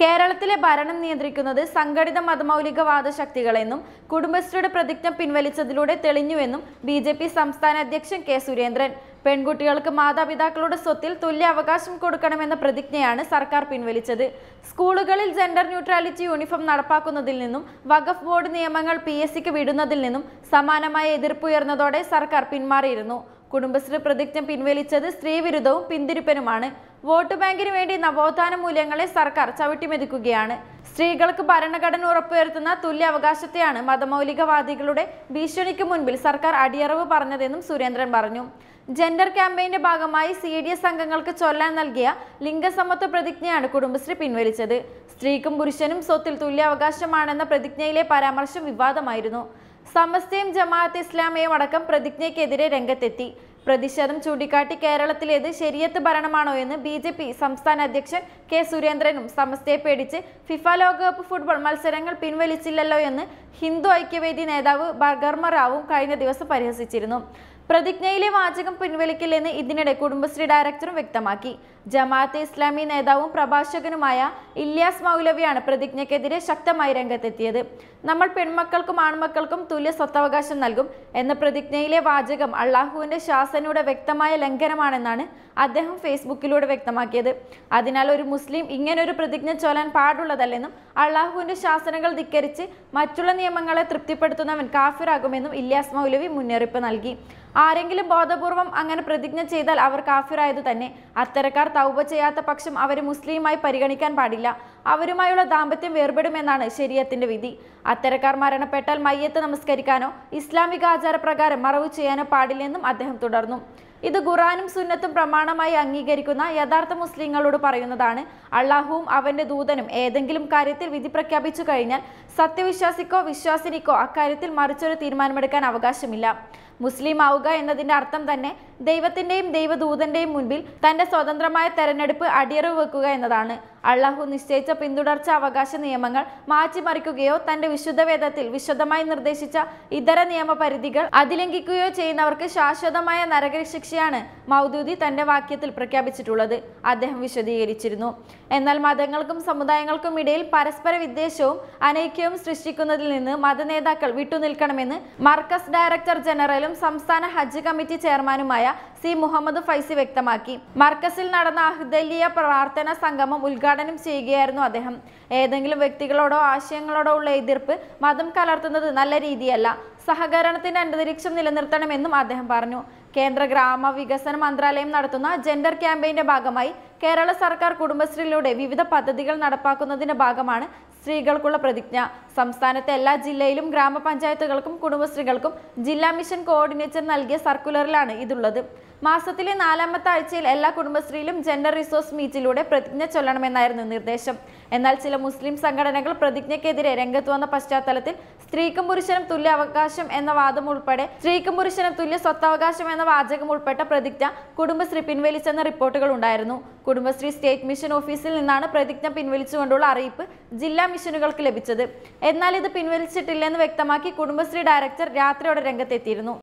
കേരളത്തിലെ ഭരണം നിയന്ത്രിക്കുന്നത് സംഘടിത മതമൗലികവാദ ശക്തികളെന്നും കുടുംബശ്രീയുടെ പ്രതിജ്ഞ പിൻവലിച്ചതിലൂടെ തെളിഞ്ഞുവെന്നും ബി ജെ പി സംസ്ഥാന അധ്യക്ഷൻ കെ സുരേന്ദ്രൻ പെൺകുട്ടികൾക്ക് മാതാപിതാക്കളുടെ സ്വത്തിൽ തുല്യ അവകാശം കൊടുക്കണമെന്ന പ്രതിജ്ഞയാണ് സർക്കാർ പിൻവലിച്ചത് സ്കൂളുകളിൽ ജെൻഡർ ന്യൂട്രാലിറ്റി യൂണിഫോം നടപ്പാക്കുന്നതിൽ നിന്നും വഖഫ് ബോർഡ് നിയമങ്ങൾ പി എസ് സിക്ക് വിടുന്നതിൽ നിന്നും സമാനമായ എതിർപ്പുയർന്നതോടെ സർക്കാർ പിന്മാറിയിരുന്നു കുടുംബശ്രീ പ്രതിജ്ഞ പിൻവലിച്ചത് സ്ത്രീവിരുദ്ധവും പിന്തിരിപ്പനുമാണ് വോട്ട് ബാങ്കിന് വേണ്ടി നവോത്ഥാന മൂല്യങ്ങളെ സർക്കാർ ചവിട്ടിമെതിക്കുകയാണ് സ്ത്രീകൾക്ക് ഭരണഘടന ഉറപ്പുവരുത്തുന്ന തുല്യ അവകാശത്തെയാണ് മതമൗലികവാദികളുടെ ഭീഷണിക്ക് മുൻപിൽ സർക്കാർ അടിയറവ് പറഞ്ഞതെന്നും സുരേന്ദ്രൻ പറഞ്ഞു ജെൻഡർ ക്യാമ്പയിന്റെ ഭാഗമായി സി ഡി എസ് അംഗങ്ങൾക്ക് ചൊല്ലാൻ നൽകിയ ലിംഗസമത്വ പ്രതിജ്ഞയാണ് കുടുംബശ്രീ പിൻവലിച്ചത് സ്ത്രീക്കും പുരുഷനും സ്വത്തിൽ തുല്യാവകാശമാണെന്ന പ്രതിജ്ഞയിലെ പരാമർശം വിവാദമായിരുന്നു സമസ്തയും ജമാഅത്ത് ഇസ്ലാമയും അടക്കം പ്രതിജ്ഞയ്ക്കെതിരെ രംഗത്തെത്തി പ്രതിഷേധം ചൂണ്ടിക്കാട്ടി കേരളത്തിലേത് ശരിയത്ത് ഭരണമാണോ എന്ന് ബി ജെ പി സംസ്ഥാന അധ്യക്ഷൻ കെ സുരേന്ദ്രനും സമസ്തയെ പേടിച്ച് ഫിഫ ലോകകപ്പ് ഫുട്ബോൾ മത്സരങ്ങൾ പിൻവലിച്ചില്ലല്ലോ എന്ന് ഹിന്ദു ഐക്യവേദി നേതാവ് ബർഗർമ റാവും കഴിഞ്ഞ ദിവസം പരിഹസിച്ചിരുന്നു പ്രതിജ്ഞയിലെ വാചകം പിൻവലിക്കില്ലെന്ന് ഇതിനിടെ കുടുംബശ്രീ ഡയറക്ടറും വ്യക്തമാക്കി ജമാഅത്തെ ഇസ്ലാമി നേതാവും പ്രഭാഷകനുമായ ഇല്യാസ് മൗലവിയാണ് പ്രതിജ്ഞയ്ക്കെതിരെ ശക്തമായി രംഗത്തെത്തിയത് നമ്മൾ പെൺമക്കൾക്കും ആൺമക്കൾക്കും തുല്യ സ്വത്തവകാശം നൽകും എന്ന പ്രതിജ്ഞയിലെ വാചകം അള്ളാഹുവിന്റെ ശാസനയുടെ വ്യക്തമായ ലംഘനമാണെന്നാണ് അദ്ദേഹം ഫേസ്ബുക്കിലൂടെ വ്യക്തമാക്കിയത് അതിനാൽ ഒരു മുസ്ലിം ഇങ്ങനൊരു പ്രതിജ്ഞ ചൊല്ലാൻ പാടുള്ളതല്ലെന്നും അള്ളാഹുവിന്റെ ശാസനകൾ ധിക്കരിച്ച് മറ്റുള്ള നിയമങ്ങളെ തൃപ്തിപ്പെടുത്തുന്നവൻ കാഫിറാകുമെന്നും ഇല്യാസ് മൗലവി മുന്നറിയിപ്പ് നൽകി ആരെങ്കിലും ബോധപൂർവം അങ്ങനെ പ്രതിജ്ഞ ചെയ്താൽ അവർ കാഫിറായത് തന്നെ അത്തരക്കാർ തൗബ ചെയ്യാത്ത പക്ഷം അവരെ മുസ്ലിമായി പരിഗണിക്കാൻ പാടില്ല അവരുമായുള്ള ദാമ്പത്യം വേർപെടുമെന്നാണ് ശരീരത്തിന്റെ വിധി അത്തരക്കാർ മരണപ്പെട്ടാൽ മയ്യത്ത് നമസ്കരിക്കാനോ ഇസ്ലാമിക ആചാരപ്രകാരം മറവ് ചെയ്യാനോ പാടില്ലെന്നും അദ്ദേഹം തുടർന്നു ഇത് ഖുറാനും സുന്നത്തും പ്രമാണമായി അംഗീകരിക്കുന്ന യഥാർത്ഥ മുസ്ലിങ്ങളോട് പറയുന്നതാണ് അള്ളാഹുവും അവന്റെ ദൂതനും ഏതെങ്കിലും കാര്യത്തിൽ വിധി പ്രഖ്യാപിച്ചു കഴിഞ്ഞാൽ സത്യവിശ്വാസിക്കോ വിശ്വാസിനിക്കോ അക്കാര്യത്തിൽ മറിച്ചൊരു തീരുമാനമെടുക്കാൻ അവകാശമില്ല മുസ്ലിം ആവുക എന്നതിൻ്റെ അർത്ഥം തന്നെ ദൈവത്തിൻ്റെയും ദൈവദൂതൻ്റെയും മുൻപിൽ തൻ്റെ സ്വതന്ത്രമായ തെരഞ്ഞെടുപ്പ് അടിയറവ് വെക്കുക എന്നതാണ് അള്ളാഹു നിശ്ചയിച്ച പിന്തുടർച്ച അവകാശ നിയമങ്ങൾ മാറ്റിമറിക്കുകയോ തന്റെ വിശുദ്ധ വേദത്തിൽ വിശദമായി നിർദ്ദേശിച്ച ഇതര നിയമപരിധികൾ അതിലംഘിക്കുകയോ ചെയ്യുന്നവർക്ക് ശാശ്വതമായ നരക ശിക്ഷയാണ് മൗദൂദി തന്റെ വാക്യത്തിൽ പ്രഖ്യാപിച്ചിട്ടുള്ളത് അദ്ദേഹം വിശദീകരിച്ചിരുന്നു എന്നാൽ മതങ്ങൾക്കും സമുദായങ്ങൾക്കും ഇടയിൽ പരസ്പര വിദ്വേഷവും അനൈക്യവും സൃഷ്ടിക്കുന്നതിൽ നിന്ന് മതനേതാക്കൾ വിട്ടുനിൽക്കണമെന്ന് മർക്കസ് ഡയറക്ടർ ജനറലും സംസ്ഥാന ഹജ്ജ് കമ്മിറ്റി ചെയർമാനുമായ സി മുഹമ്മദ് ഫൈസി വ്യക്തമാക്കി മർക്കസിൽ നടന്ന അഹ്ദലിയ പ്രാർത്ഥന സംഗമം ഉദ്ഘാടനം ഉദ്ഘാടനം ചെയ്യുകയായിരുന്നു അദ്ദേഹം ഏതെങ്കിലും വ്യക്തികളോടോ ആശയങ്ങളോടോ ഉള്ള എതിർപ്പ് മതം കലർത്തുന്നത് നല്ല രീതിയല്ല സഹകരണത്തിന്റെ അന്തരീക്ഷം നിലനിർത്തണമെന്നും അദ്ദേഹം പറഞ്ഞു കേന്ദ്ര ഗ്രാമ വികസന മന്ത്രാലയം നടത്തുന്ന ജെൻഡർ ക്യാമ്പയിന്റെ ഭാഗമായി കേരള സർക്കാർ കുടുംബശ്രീയിലൂടെ വിവിധ പദ്ധതികൾ നടപ്പാക്കുന്നതിന്റെ ഭാഗമാണ് സ്ത്രീകൾക്കുള്ള പ്രതിജ്ഞ സംസ്ഥാനത്തെ എല്ലാ ജില്ലയിലും ഗ്രാമപഞ്ചായത്തുകൾക്കും കുടുംബശ്രീകൾക്കും ജില്ലാ മിഷൻ കോർഡിനേറ്റർ നൽകിയ സർക്കുലറിലാണ് ഇതുള്ളത് മാസത്തിലെ നാലാമത്തെ ആഴ്ചയിൽ എല്ലാ കുടുംബശ്രീയിലും ജെൻഡർ റിസോഴ്സ് മീറ്റിലൂടെ പ്രതിജ്ഞ ചൊല്ലണമെന്നായിരുന്നു നിർദ്ദേശം എന്നാൽ ചില മുസ്ലിം സംഘടനകൾ പ്രതിജ്ഞയ്ക്കെതിരെ രംഗത്ത് വന്ന പശ്ചാത്തലത്തിൽ സ്ത്രീക്കും പുരുഷനും തുല്യ അവകാശം എന്ന വാദം ഉൾപ്പെടെ സ്ത്രീക്കും പുരുഷനും തുല്യ സ്വത്തവകാശം എന്ന വാചകം ഉൾപ്പെട്ട പ്രതിജ്ഞ കുടുംബശ്രീ പിൻവലിച്ചെന്ന റിപ്പോർട്ടുകൾ ഉണ്ടായിരുന്നു കുടുംബശ്രീ സ്റ്റേറ്റ് മിഷൻ ഓഫീസിൽ നിന്നാണ് പ്രതിജ്ഞ പിൻവലിച്ചുകൊണ്ടുള്ള അറിയിപ്പ് ജില്ലാ മിഷനുകൾക്ക് ലഭിച്ചത് എന്നാൽ ഇത് പിൻവലിച്ചിട്ടില്ലെന്ന് വ്യക്തമാക്കി കുടുംബശ്രീ ഡയറക്ടർ രാത്രിയോടെ രംഗത്തെത്തിയിരുന്നു